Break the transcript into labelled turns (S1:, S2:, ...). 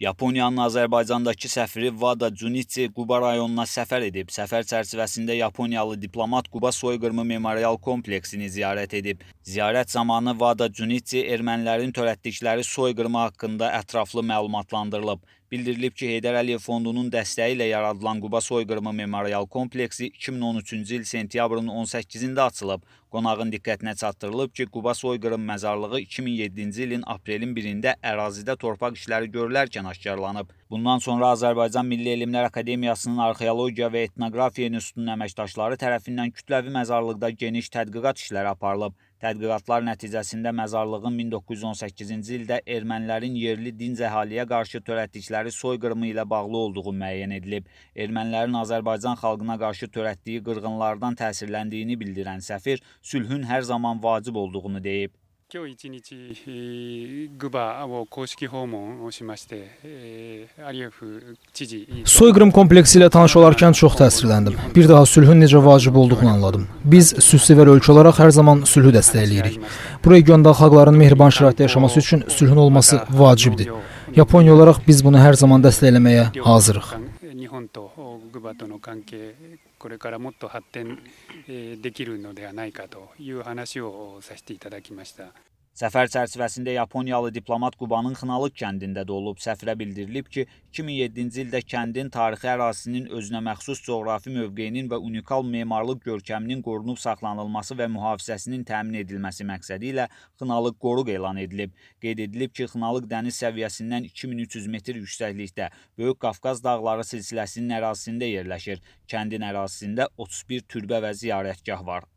S1: Yaponiyanın Azərbaycandakı səfiri Vada Cunichi Quba rayonuna səfər edib. Səfər çərçivəsində Yaponiyalı diplomat Quba soyqırımı memorial kompleksini ziyarət edib. Ziyarət zamanı Vada Cunichi ermənilərin törətdikləri soyqırımı haqqında ətraflı məlumatlandırılıb. Bildirilib ki, Heydər Əliyev fondunun dəstəyi ilə yaradılan Quba soyqırımı memorial kompleksi 2013-cü il sentyabrın 18-də açılıb. Qonağın diqqətinə çatdırılıb ki, Quba soyqırım məzarlığı 2007-ci ilin aprelin 1-də ərazidə torpaq işləri görülərkən aşkarlanıb. Bundan sonra Azərbaycan Milli Elmlər Akademiyasının Arxeologiya və Etnografiya İnstitutunun əməkdaşları tərəfindən kütləvi məzarlıqda geniş tədqiqat işləri aparılıb. Tədqiqatlar nəticəsində məzarlığın 1918-ci ildə ermənilərin yerli dinc əhaliyə qarşı törətdikləri soyqırımı ilə bağlı olduğu müəyyən edilib. Ermənilərin Azərbaycan xalqına qarşı törətdiyi qırğınlardan təsirləndiyini bildirən səfir sülhün hər zaman vacib olduğunu deyib.
S2: 今日1日、グバを公式訪問をしまして、Aliyev 知 Soyqırım
S3: kompleksi ilə tanış olarkən çox təsirləndim. Bir daha sülhün necə vacib olduğunu anladım. Biz sülhsevər ölkə olaraq hər zaman sülhü dəstəkləyirik. Bu regionda xalqların mehriban şəraitdə yaşaması üçün sülhün olması vacibdir. Yaponiya olaraq biz bunu hər zaman dəstəkləməyə hazırıq.
S2: 日本とグバとの関係、これからもっと発展できるのではないかという話をさせていただきました。
S1: Səfər çərçivəsində Yaponiyalı diplomat Qubanın Xınalıq kəndində də olub. Səfirə bildirilib ki, 2007-ci ildə kəndin tarixi ərazisinin özünə məxsus coğrafi mövqeyinin və unikal memarlıq görkəminin qorunub saxlanılması və mühafizəsinin təmin edilməsi məqsədi ilə Xınalıq qoruq elan edilib. Qeyd edilib ki, Xınalıq dəniz səviyyəsindən 2300 metr yüksəklikdə Böyük Qafqaz dağları silsiləsinin ərazisində yerləşir. Kəndin ərazisində 31 türbə və ziyarətgah var.